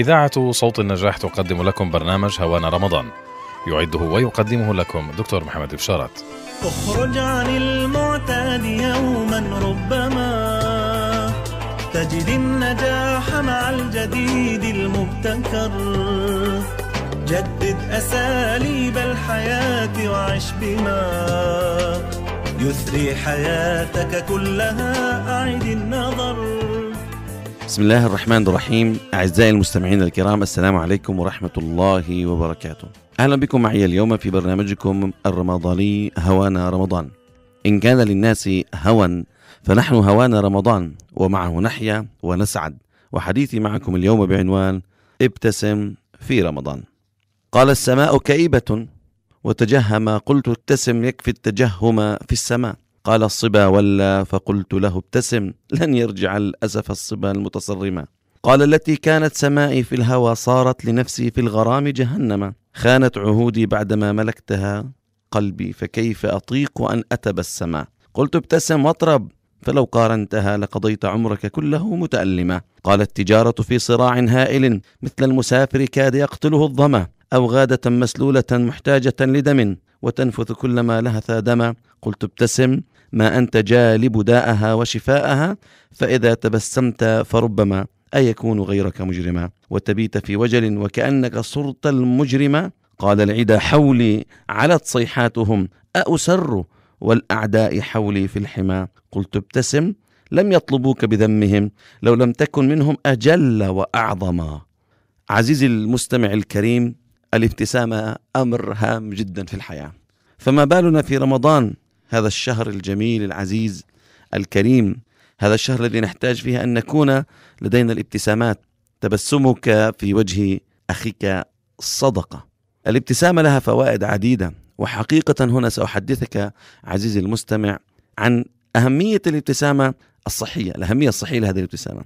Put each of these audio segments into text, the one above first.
إذاعة صوت النجاح تقدم لكم برنامج هوانا رمضان يعده ويقدمه لكم دكتور محمد بشارات اخرج عن المعتاد يوما ربما تجد النجاح مع الجديد المبتكر جدد أساليب الحياة وعش بما يثري حياتك كلها أعد النظر بسم الله الرحمن الرحيم أعزائي المستمعين الكرام السلام عليكم ورحمة الله وبركاته أهلا بكم معي اليوم في برنامجكم الرمضاني هوانا رمضان إن كان للناس هوى فنحن هوانا رمضان ومعه نحيا ونسعد وحديثي معكم اليوم بعنوان ابتسم في رمضان قال السماء كئيبة وتجهم قلت ابتسم يكفي التجهم في السماء قال الصبا ولا فقلت له ابتسم لن يرجع الأسف الصبا المتصرمة قال التي كانت سمائي في الهوى صارت لنفسي في الغرام جهنم خانت عهودي بعدما ملكتها قلبي فكيف أطيق أن أتبسما قلت ابتسم واطرب فلو قارنتها لقضيت عمرك كله متألمة قال التجارة في صراع هائل مثل المسافر كاد يقتله الظما أو غادة مسلولة محتاجة لدم وتنفث كلما لهث دما قلت ابتسم ما أنت جالب داءها وشفاءها فإذا تبسمت فربما أيكون غيرك مجرما وتبيت في وجل وكأنك صرت المجرم قال العدا حولي علت صيحاتهم أأسر والأعداء حولي في الحمى قلت ابتسم لم يطلبوك بذمهم لو لم تكن منهم أجل وأعظم عزيزي المستمع الكريم الابتسامة أمر هام جدا في الحياة فما بالنا في رمضان هذا الشهر الجميل العزيز الكريم هذا الشهر الذي نحتاج فيه ان نكون لدينا الابتسامات تبسمك في وجه اخيك صدقه الابتسامه لها فوائد عديده وحقيقه هنا ساحدثك عزيزي المستمع عن اهميه الابتسامه الصحيه الاهميه الصحيه لهذه الابتسامه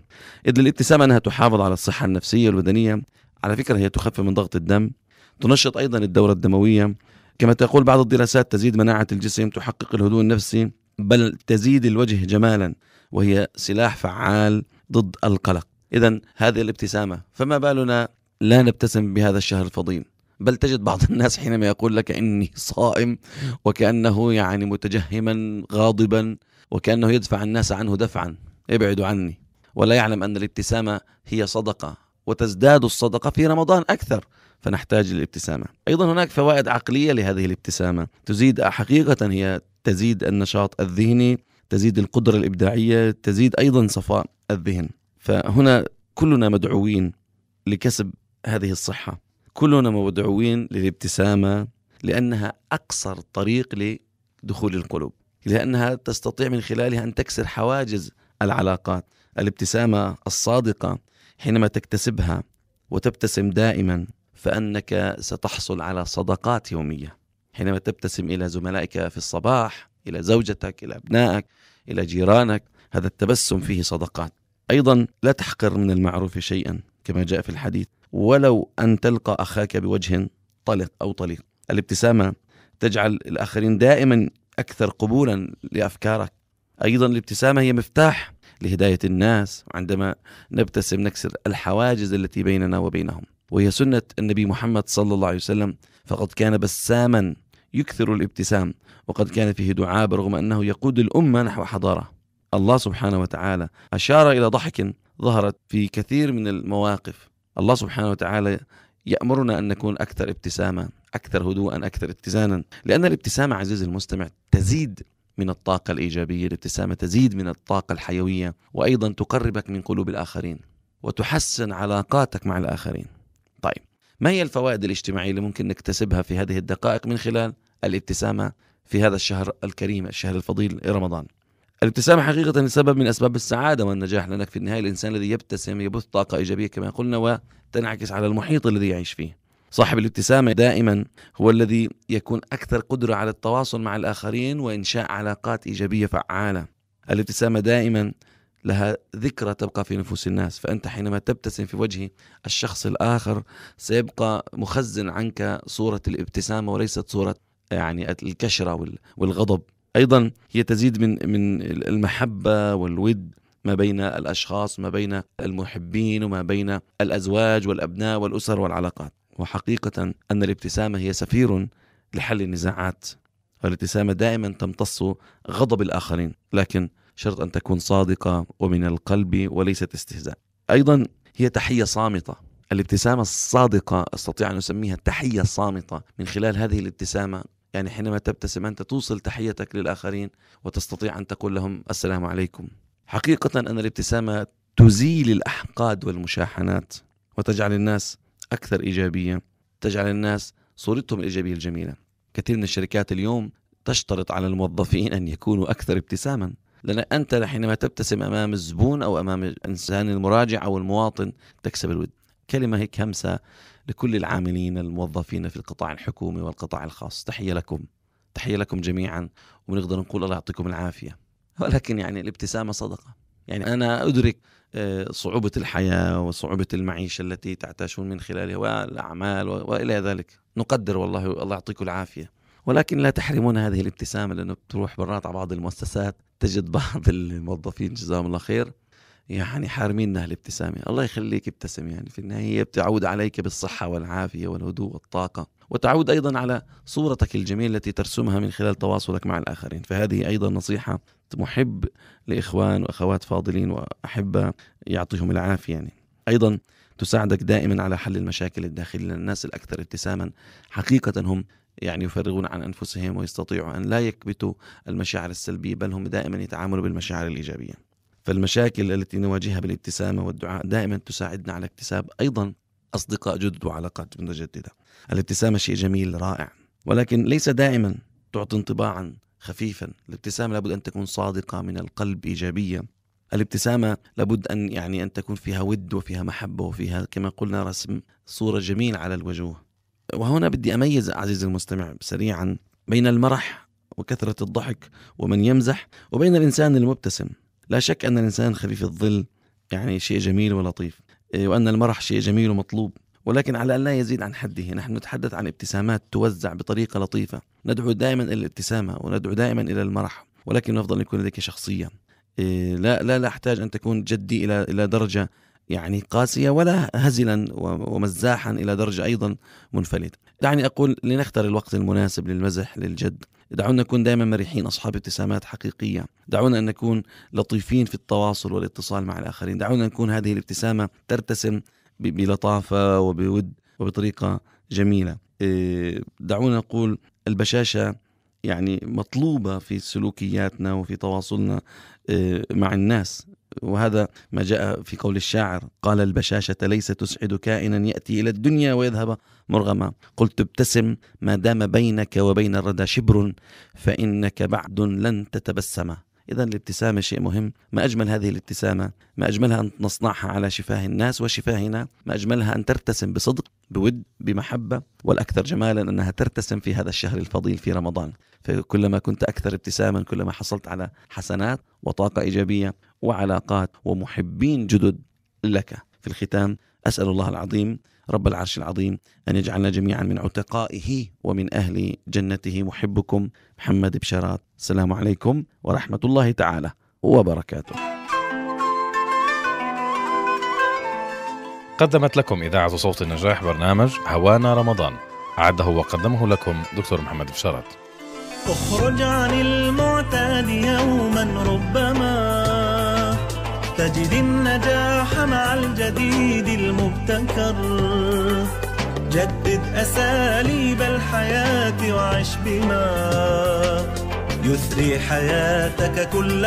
اذ الابتسامه انها تحافظ على الصحه النفسيه والبدنيه على فكره هي تخفف من ضغط الدم تنشط ايضا الدوره الدمويه كما تقول بعض الدراسات تزيد مناعة الجسم تحقق الهدوء النفسي بل تزيد الوجه جمالا وهي سلاح فعال ضد القلق إذا هذه الابتسامة فما بالنا لا نبتسم بهذا الشهر الفضيل بل تجد بعض الناس حينما يقول لك إني صائم وكأنه يعني متجهما غاضبا وكأنه يدفع الناس عنه دفعا ابعدوا عني ولا يعلم أن الابتسامة هي صدقة وتزداد الصدقة في رمضان أكثر فنحتاج للابتسامة أيضا هناك فوائد عقلية لهذه الابتسامة تزيد حقيقة هي تزيد النشاط الذهني تزيد القدرة الإبداعية تزيد أيضا صفاء الذهن فهنا كلنا مدعوين لكسب هذه الصحة كلنا مدعوين للابتسامة لأنها أقصر طريق لدخول القلوب لأنها تستطيع من خلالها أن تكسر حواجز العلاقات الابتسامة الصادقة حينما تكتسبها وتبتسم دائما فانك ستحصل على صدقات يوميه حينما تبتسم الى زملائك في الصباح الى زوجتك الى ابنائك الى جيرانك هذا التبسم فيه صدقات ايضا لا تحقر من المعروف شيئا كما جاء في الحديث ولو ان تلقى اخاك بوجه طلق او طليق الابتسامه تجعل الاخرين دائما اكثر قبولا لافكارك ايضا الابتسامه هي مفتاح لهدايه الناس وعندما نبتسم نكسر الحواجز التي بيننا وبينهم وهي سنة النبي محمد صلى الله عليه وسلم فقد كان بساما يكثر الابتسام وقد كان فيه دعابة رغم أنه يقود الأمة نحو حضارة الله سبحانه وتعالى أشار إلى ضحك ظهرت في كثير من المواقف الله سبحانه وتعالى يأمرنا أن نكون أكثر ابتساما أكثر هدوءا أكثر اتزانا لأن الابتسامة عزيزي المستمع تزيد من الطاقة الإيجابية الابتسامة تزيد من الطاقة الحيوية وأيضا تقربك من قلوب الآخرين وتحسن علاقاتك مع الآخرين طيب ما هي الفوائد الاجتماعية اللي ممكن نكتسبها في هذه الدقائق من خلال الابتسامة في هذا الشهر الكريم الشهر الفضيل رمضان الابتسامة حقيقة سبب من أسباب السعادة والنجاح لأنك في النهاية الإنسان الذي يبتسم يبث طاقة إيجابية كما قلنا وتنعكس على المحيط الذي يعيش فيه صاحب الابتسامة دائما هو الذي يكون أكثر قدرة على التواصل مع الآخرين وإنشاء علاقات إيجابية فعالة الابتسامة دائما لها ذكرى تبقى في نفوس الناس فأنت حينما تبتسم في وجه الشخص الآخر سيبقى مخزن عنك صورة الابتسامة وليست صورة يعني الكشرة والغضب أيضا هي تزيد من من المحبة والود ما بين الأشخاص ما بين المحبين وما بين الأزواج والأبناء والأسر والعلاقات وحقيقة أن الابتسامة هي سفير لحل النزاعات الابتسامة دائما تمتص غضب الآخرين لكن شرط ان تكون صادقه ومن القلب وليست استهزاء. ايضا هي تحيه صامته. الابتسامه الصادقه استطيع ان اسميها تحيه صامته، من خلال هذه الابتسامه يعني حينما تبتسم انت توصل تحيتك للاخرين وتستطيع ان تقول لهم السلام عليكم. حقيقه ان الابتسامه تزيل الاحقاد والمشاحنات وتجعل الناس اكثر ايجابيه، تجعل الناس صورتهم الايجابيه الجميله. كثير من الشركات اليوم تشترط على الموظفين ان يكونوا اكثر ابتساما لأن أنت حينما تبتسم أمام الزبون أو أمام الإنسان المراجع أو المواطن تكسب الود كلمة هيك همسة لكل العاملين الموظفين في القطاع الحكومي والقطاع الخاص تحية لكم تحية لكم جميعا ونقدر نقول الله يعطيكم العافية ولكن يعني الابتسامة صدقة يعني أنا أدرك آه، صعوبة الحياة وصعوبة المعيشة التي تعتاشون من خلالها والأعمال وإلى ذلك نقدر والله الله يعطيكم العافية ولكن لا تحرمونا هذه الابتسامة لأنه بتروح برات على بعض المؤسسات تجد بعض الموظفين جزاهم الله خير يعني حارميننا الابتسامة الله يخليك ابتسم يعني في النهاية بتعود عليك بالصحة والعافية والهدوء والطاقة وتعود أيضا على صورتك الجميلة التي ترسمها من خلال تواصلك مع الآخرين فهذه أيضا نصيحة محب لإخوان وأخوات فاضلين وأحبة يعطيهم العافية يعني أيضا تساعدك دائما على حل المشاكل الداخلية الناس الأكثر ابتساما حقيقة هم يعني يفرغون عن انفسهم ويستطيعوا ان لا يكبتوا المشاعر السلبيه بل هم دائما يتعاملوا بالمشاعر الايجابيه. فالمشاكل التي نواجهها بالابتسامه والدعاء دائما تساعدنا على اكتساب ايضا اصدقاء جدد وعلاقات متجدده. الابتسامه شيء جميل رائع ولكن ليس دائما تعطي انطباعا خفيفا، الابتسامه لابد ان تكون صادقه من القلب ايجابيه. الابتسامه لابد ان يعني ان تكون فيها ود وفيها محبه وفيها كما قلنا رسم صوره جميله على الوجوه. وهنا بدي أميز عزيزي المستمع سريعا بين المرح وكثرة الضحك ومن يمزح وبين الإنسان المبتسم لا شك أن الإنسان خفيف الظل يعني شيء جميل ولطيف إيه، وأن المرح شيء جميل ومطلوب ولكن على أن لا يزيد عن حده نحن نتحدث عن ابتسامات توزع بطريقة لطيفة ندعو دائما إلى الابتسامة وندعو دائما إلى المرح ولكن يفضل أن يكون لديك شخصية إيه، لا لا لا أحتاج أن تكون جدي إلى إلى درجة يعني قاسية ولا هزلا ومزاحا إلى درجة أيضا منفلتة دعني أقول لنختر الوقت المناسب للمزح للجد دعونا نكون دائما مريحين أصحاب ابتسامات حقيقية دعونا أن نكون لطيفين في التواصل والاتصال مع الآخرين دعونا نكون هذه الابتسامة ترتسم بلطافة وبود وبطريقة جميلة إيه، دعونا نقول البشاشة يعني مطلوبة في سلوكياتنا وفي تواصلنا إيه، مع الناس وهذا ما جاء في قول الشاعر قال البشاشة ليس تسعد كائنا يأتي إلى الدنيا ويذهب مرغما قلت ابتسم ما دام بينك وبين الردى شبر فإنك بعد لن تتبسما إذا الابتسامة شيء مهم ما أجمل هذه الابتسامة ما أجملها أن نصنعها على شفاه الناس وشفاهنا ما أجملها أن ترتسم بصدق بود بمحبة والأكثر جمالا أنها ترتسم في هذا الشهر الفضيل في رمضان فكلما كنت أكثر ابتساما كلما حصلت على حسنات وطاقة إيجابية وعلاقات ومحبين جدد لك في الختام أسأل الله العظيم رب العرش العظيم أن يجعلنا جميعا من عتقائه ومن أهل جنته محبكم محمد بشارات السلام عليكم ورحمة الله تعالى وبركاته قدمت لكم إذاعة صوت النجاح برنامج هوانا رمضان أعده وقدمه لكم دكتور محمد بشارات اخرج عن المعتاد تجد النجاح مع الجديد المبتكر جدد أساليب الحياة وعش بما يثري حياتك كلها